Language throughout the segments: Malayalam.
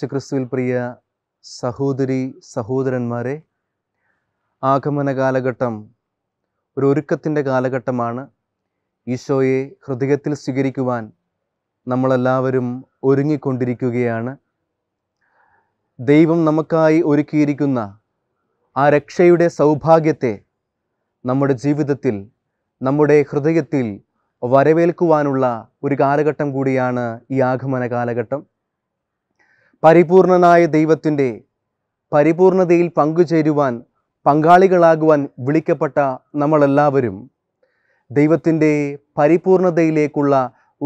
യേശുക്രിസ്തുവിൽ പ്രിയ സഹോദരി സഹോദരന്മാരെ ആഗമന കാലഘട്ടം ഒരു ഒരുക്കത്തിൻ്റെ കാലഘട്ടമാണ് ഈശോയെ ഹൃദയത്തിൽ സ്വീകരിക്കുവാൻ നമ്മളെല്ലാവരും ഒരുങ്ങിക്കൊണ്ടിരിക്കുകയാണ് ദൈവം നമുക്കായി ഒരുക്കിയിരിക്കുന്ന ആ രക്ഷയുടെ സൗഭാഗ്യത്തെ നമ്മുടെ ജീവിതത്തിൽ നമ്മുടെ ഹൃദയത്തിൽ വരവേൽക്കുവാനുള്ള ഒരു കാലഘട്ടം കൂടിയാണ് ഈ ആഗമന കാലഘട്ടം പരിപൂർണനായ ദൈവത്തിൻ്റെ പരിപൂർണതയിൽ പങ്കുചേരുവാൻ പങ്കാളികളാകുവാൻ വിളിക്കപ്പെട്ട നമ്മളെല്ലാവരും ദൈവത്തിൻ്റെ പരിപൂർണതയിലേക്കുള്ള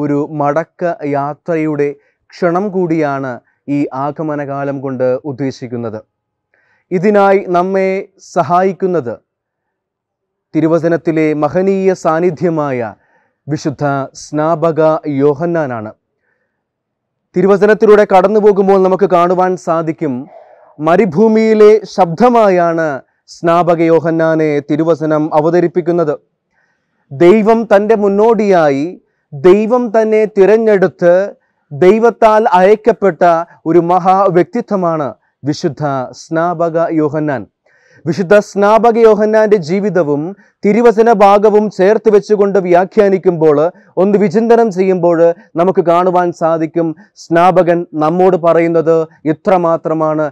ഒരു മടക്ക യാത്രയുടെ ക്ഷണം കൂടിയാണ് ഈ ആഗമനകാലം കൊണ്ട് ഉദ്ദേശിക്കുന്നത് ഇതിനായി നമ്മെ സഹായിക്കുന്നത് തിരുവചനത്തിലെ മഹനീയ സാന്നിധ്യമായ വിശുദ്ധ സ്നാപക യോഹന്നാനാണ് തിരുവചനത്തിലൂടെ കടന്നു പോകുമ്പോൾ നമുക്ക് കാണുവാൻ സാധിക്കും മരുഭൂമിയിലെ ശബ്ദമായാണ് സ്നാപക യോഹന്നാനെ തിരുവചനം അവതരിപ്പിക്കുന്നത് ദൈവം തൻ്റെ മുന്നോടിയായി ദൈവം തന്നെ തിരഞ്ഞെടുത്ത് ദൈവത്താൽ അയക്കപ്പെട്ട ഒരു മഹാ വ്യക്തിത്വമാണ് വിശുദ്ധ സ്നാപക യോഹന്നാൻ വിശുദ്ധ സ്നാപക യോഹന്നാന്റെ ജീവിതവും തിരുവചന ഭാഗവും ചേർത്ത് വെച്ചുകൊണ്ട് വ്യാഖ്യാനിക്കുമ്പോൾ ഒന്ന് വിചിന്തനം ചെയ്യുമ്പോൾ നമുക്ക് കാണുവാൻ സാധിക്കും സ്നാപകൻ നമ്മോട് പറയുന്നത് ഇത്രമാത്രമാണ്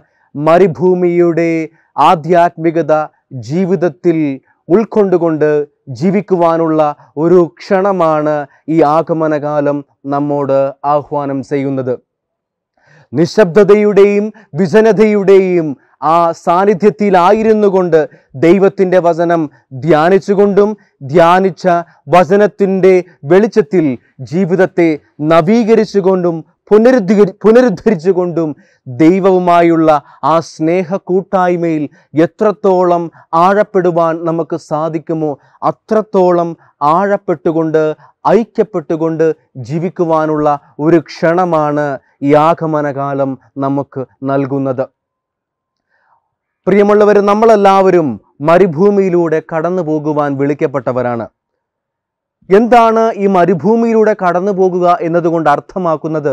മരുഭൂമിയുടെ ആധ്യാത്മികത ജീവിതത്തിൽ ഉൾക്കൊണ്ടുകൊണ്ട് ജീവിക്കുവാനുള്ള ഒരു ക്ഷണമാണ് ഈ ആഗമനകാലം നമ്മോട് ആഹ്വാനം ചെയ്യുന്നത് നിശബ്ദതയുടെയും വിജനതയുടെയും ആ സാന്നിധ്യത്തിലായിരുന്നു കൊണ്ട് ദൈവത്തിൻ്റെ വചനം ധ്യാനിച്ചുകൊണ്ടും ധ്യാനിച്ച വചനത്തിൻ്റെ വെളിച്ചത്തിൽ ജീവിതത്തെ നവീകരിച്ചുകൊണ്ടും പുനരുദ്ധരി പുനരുദ്ധരിച്ചുകൊണ്ടും ദൈവവുമായുള്ള ആ സ്നേഹ കൂട്ടായ്മയിൽ എത്രത്തോളം ആഴപ്പെടുവാൻ നമുക്ക് സാധിക്കുമോ അത്രത്തോളം ആഴപ്പെട്ടുകൊണ്ട് ഐക്യപ്പെട്ടുകൊണ്ട് ജീവിക്കുവാനുള്ള ഒരു ക്ഷണമാണ് ഈ ആഗമനകാലം നമുക്ക് നൽകുന്നത് പ്രിയമുള്ളവർ നമ്മളെല്ലാവരും മരുഭൂമിയിലൂടെ കടന്നു പോകുവാൻ വിളിക്കപ്പെട്ടവരാണ് എന്താണ് ഈ മരുഭൂമിയിലൂടെ കടന്നു പോകുക എന്നതുകൊണ്ട് അർത്ഥമാക്കുന്നത്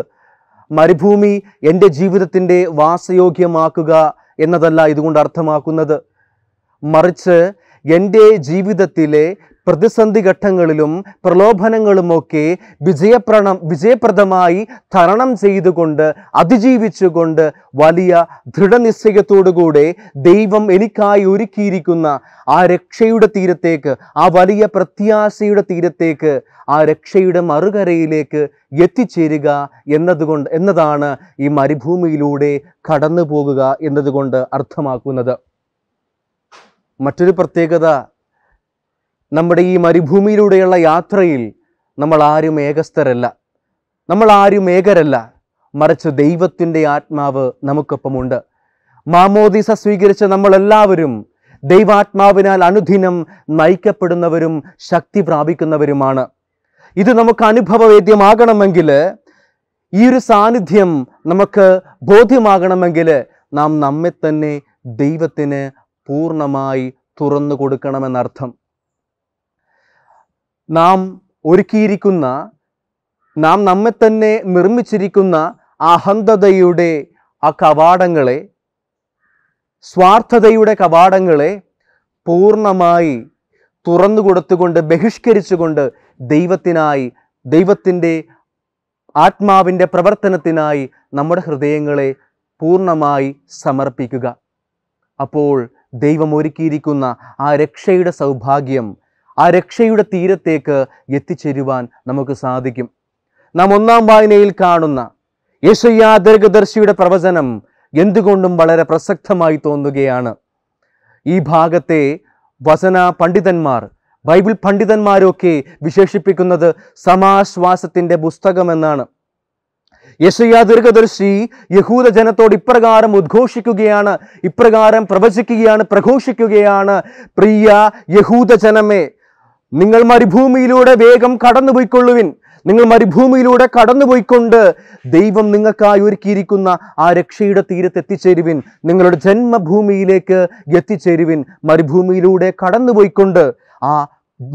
മരുഭൂമി എൻ്റെ ജീവിതത്തിൻ്റെ വാസയോഗ്യമാക്കുക എന്നതല്ല ഇതുകൊണ്ട് അർത്ഥമാക്കുന്നത് മറിച്ച് എൻ്റെ ജീവിതത്തിലെ പ്രതിസന്ധി ഘട്ടങ്ങളിലും പ്രലോഭനങ്ങളുമൊക്കെ വിജയപ്രണം വിജയപ്രദമായി തരണം ചെയ്തുകൊണ്ട് അതിജീവിച്ചുകൊണ്ട് വലിയ ദൃഢനിശ്ചയത്തോടുകൂടെ ദൈവം എനിക്കായി ഒരുക്കിയിരിക്കുന്ന ആ രക്ഷയുടെ തീരത്തേക്ക് ആ വലിയ പ്രത്യാശയുടെ തീരത്തേക്ക് ആ രക്ഷയുടെ മറുകരയിലേക്ക് എത്തിച്ചേരുക എന്നതുകൊണ്ട് എന്നതാണ് ഈ മരുഭൂമിയിലൂടെ കടന്നു പോകുക എന്നതുകൊണ്ട് അർത്ഥമാക്കുന്നത് മറ്റൊരു പ്രത്യേകത നമ്മുടെ ഈ മരുഭൂമിയിലൂടെയുള്ള യാത്രയിൽ നമ്മൾ ആരും ഏകസ്ഥരല്ല നമ്മൾ ആരും ഏകരല്ല മറിച്ച് ദൈവത്തിൻ്റെ ആത്മാവ് നമുക്കൊപ്പമുണ്ട് മാമോദിസ സ്വീകരിച്ച നമ്മളെല്ലാവരും ദൈവാത്മാവിനാൽ അനുദിനം നയിക്കപ്പെടുന്നവരും ശക്തി പ്രാപിക്കുന്നവരുമാണ് ഇത് നമുക്ക് അനുഭവവേദ്യമാകണമെങ്കിൽ ഈ ഒരു സാന്നിധ്യം നമുക്ക് ബോധ്യമാകണമെങ്കിൽ നാം നമ്മെ തന്നെ ദൈവത്തിന് പൂർണ്ണമായി തുറന്നു കൊടുക്കണമെന്നർത്ഥം നാം ഒരുക്കിയിരിക്കുന്ന നാം നമ്മെ തന്നെ നിർമ്മിച്ചിരിക്കുന്ന അഹന്തതയുടെ ആ കവാടങ്ങളെ സ്വാർത്ഥതയുടെ കവാടങ്ങളെ പൂർണ്ണമായി തുറന്നു കൊടുത്തുകൊണ്ട് ബഹിഷ്കരിച്ചുകൊണ്ട് ദൈവത്തിനായി ദൈവത്തിൻ്റെ ആത്മാവിൻ്റെ പ്രവർത്തനത്തിനായി നമ്മുടെ ഹൃദയങ്ങളെ പൂർണ്ണമായി സമർപ്പിക്കുക അപ്പോൾ ദൈവം ഒരുക്കിയിരിക്കുന്ന ആ രക്ഷയുടെ സൗഭാഗ്യം ആ രക്ഷയുടെ തീരത്തേക്ക് എത്തിച്ചേരുവാൻ നമുക്ക് സാധിക്കും നാം ഒന്നാം വായനയിൽ കാണുന്ന യേശയ്യാദർഗദർശിയുടെ പ്രവചനം എന്തുകൊണ്ടും വളരെ പ്രസക്തമായി തോന്നുകയാണ് ഈ ഭാഗത്തെ വസന പണ്ഡിതന്മാർ ബൈബിൾ പണ്ഡിതന്മാരൊക്കെ വിശേഷിപ്പിക്കുന്നത് സമാശ്വാസത്തിൻ്റെ പുസ്തകമെന്നാണ് യശയ്യ ദീർഘദർശി യഹൂദ ജനത്തോട് ഇപ്രകാരം ഉദ്ഘോഷിക്കുകയാണ് ഇപ്രകാരം പ്രവചിക്കുകയാണ് പ്രഘോഷിക്കുകയാണ് പ്രിയ യഹൂദ ജനമേ നിങ്ങൾ മരുഭൂമിയിലൂടെ വേഗം കടന്നു പോയിക്കൊള്ളുവിൻ നിങ്ങൾ മരുഭൂമിയിലൂടെ കടന്നുപോയിക്കൊണ്ട് ദൈവം നിങ്ങൾക്കായി ഒരുക്കിയിരിക്കുന്ന ആ രക്ഷയുടെ തീരത്ത് എത്തിച്ചേരുവിൻ നിങ്ങളുടെ ജന്മഭൂമിയിലേക്ക് എത്തിച്ചേരുവിൻ മരുഭൂമിയിലൂടെ കടന്നുപോയിക്കൊണ്ട് ആ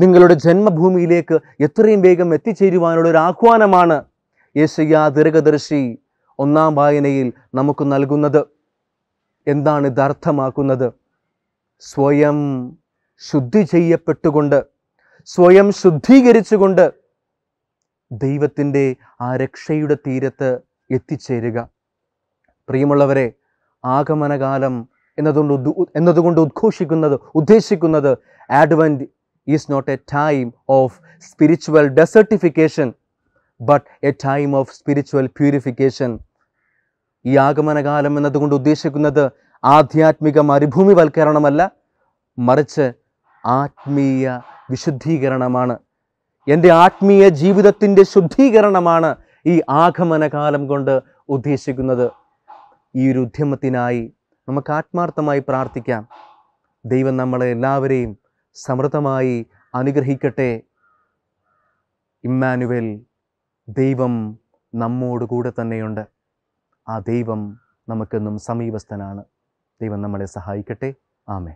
നിങ്ങളുടെ ജന്മഭൂമിയിലേക്ക് എത്രയും വേഗം എത്തിച്ചേരുവാനുള്ള ഒരു ആഹ്വാനമാണ് യേശയ്യ ദീർഘദർശി ഒന്നാം വായനയിൽ നമുക്ക് നൽകുന്നത് എന്താണ് ഇത് അർത്ഥമാക്കുന്നത് സ്വയം ശുദ്ധി ചെയ്യപ്പെട്ടുകൊണ്ട് സ്വയം ശുദ്ധീകരിച്ചുകൊണ്ട് ദൈവത്തിൻ്റെ ആ രക്ഷയുടെ തീരത്ത് എത്തിച്ചേരുക പ്രിയമുള്ളവരെ ആഗമനകാലം എന്നതുകൊണ്ട് എന്നതുകൊണ്ട് ഉദ്ഘോഷിക്കുന്നത് ഉദ്ദേശിക്കുന്നത് advent is not a time of spiritual desertification but a time of spiritual purification ഈ ആഗമനകാലം എന്നതുകൊണ്ട് ഉദ്ദേശിക്കുന്നത് ആധ്യാത്മിക മരുഭൂമിവൽക്കരണമല്ല മറിച്ച് ആത്മീയ വിശുദ്ധീകരണമാണ് എൻ്റെ ആത്മീയ ജീവിതത്തിൻ്റെ ശുദ്ധീകരണമാണ് ഈ ആഗമനകാലം കൊണ്ട് ഉദ്ദേശിക്കുന്നത് ഈ ഒരു ഉദ്യമത്തിനായി നമുക്ക് ആത്മാർത്ഥമായി പ്രാർത്ഥിക്കാം ദൈവം നമ്മളെ എല്ലാവരെയും സമൃദ്ധമായി അനുഗ്രഹിക്കട്ടെ ഇമ്മാനുവൽ ദൈവം നമ്മോട് കൂടെ തന്നെയുണ്ട് ആ ദൈവം നമുക്കെന്നും സമീപസ്ഥനാണ് ദൈവം നമ്മളെ സഹായിക്കട്ടെ ആമേ